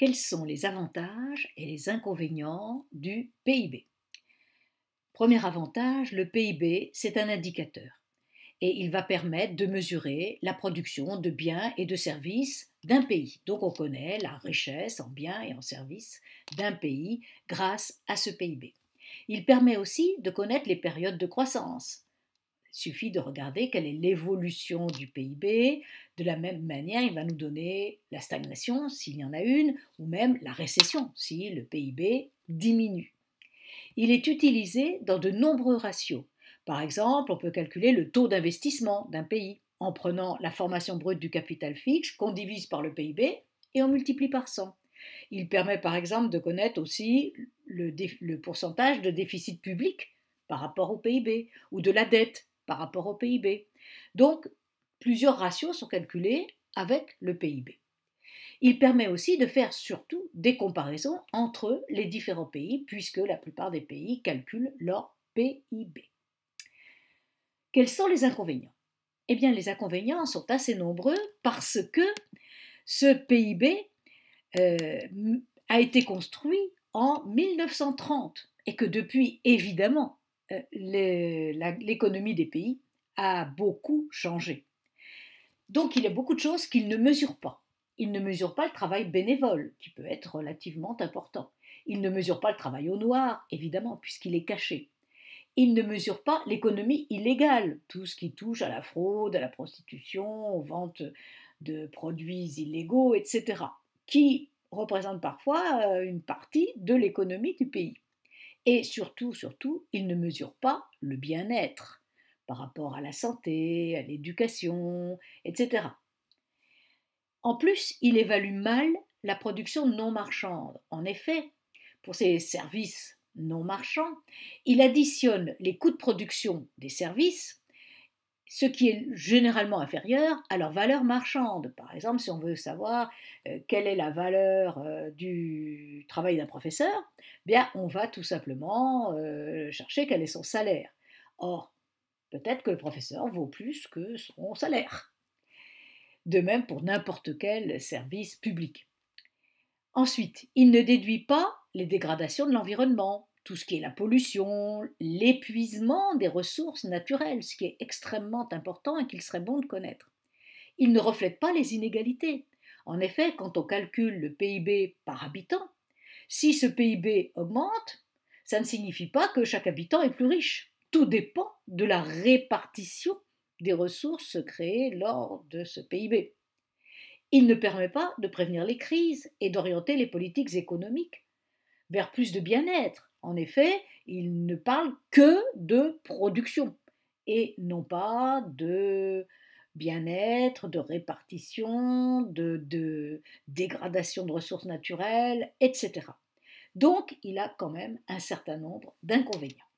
Quels sont les avantages et les inconvénients du PIB Premier avantage, le PIB, c'est un indicateur et il va permettre de mesurer la production de biens et de services d'un pays. Donc on connaît la richesse en biens et en services d'un pays grâce à ce PIB. Il permet aussi de connaître les périodes de croissance, il suffit de regarder quelle est l'évolution du PIB. De la même manière, il va nous donner la stagnation, s'il y en a une, ou même la récession, si le PIB diminue. Il est utilisé dans de nombreux ratios. Par exemple, on peut calculer le taux d'investissement d'un pays en prenant la formation brute du capital fixe qu'on divise par le PIB et on multiplie par 100. Il permet par exemple de connaître aussi le, le pourcentage de déficit public par rapport au PIB ou de la dette par rapport au PIB. Donc, plusieurs ratios sont calculés avec le PIB. Il permet aussi de faire surtout des comparaisons entre les différents pays, puisque la plupart des pays calculent leur PIB. Quels sont les inconvénients Eh bien, les inconvénients sont assez nombreux parce que ce PIB euh, a été construit en 1930 et que depuis, évidemment, euh, l'économie des pays a beaucoup changé. Donc il y a beaucoup de choses qu'il ne mesure pas. Il ne mesure pas le travail bénévole, qui peut être relativement important. Il ne mesure pas le travail au noir, évidemment, puisqu'il est caché. Il ne mesure pas l'économie illégale, tout ce qui touche à la fraude, à la prostitution, aux ventes de produits illégaux, etc., qui représentent parfois euh, une partie de l'économie du pays. Et surtout, surtout, il ne mesure pas le bien-être par rapport à la santé, à l'éducation, etc. En plus, il évalue mal la production non marchande. En effet, pour ces services non marchands, il additionne les coûts de production des services ce qui est généralement inférieur à leur valeur marchande. Par exemple, si on veut savoir euh, quelle est la valeur euh, du travail d'un professeur, bien on va tout simplement euh, chercher quel est son salaire. Or, peut-être que le professeur vaut plus que son salaire. De même pour n'importe quel service public. Ensuite, il ne déduit pas les dégradations de l'environnement, tout ce qui est la pollution, l'épuisement des ressources naturelles, ce qui est extrêmement important et qu'il serait bon de connaître. Il ne reflète pas les inégalités. En effet, quand on calcule le PIB par habitant, si ce PIB augmente, ça ne signifie pas que chaque habitant est plus riche. Tout dépend de la répartition des ressources créées lors de ce PIB. Il ne permet pas de prévenir les crises et d'orienter les politiques économiques vers plus de bien-être, en effet, il ne parle que de production et non pas de bien-être, de répartition, de, de, dégradation de ressources naturelles, etc. Donc il a quand même un certain nombre d'inconvénients.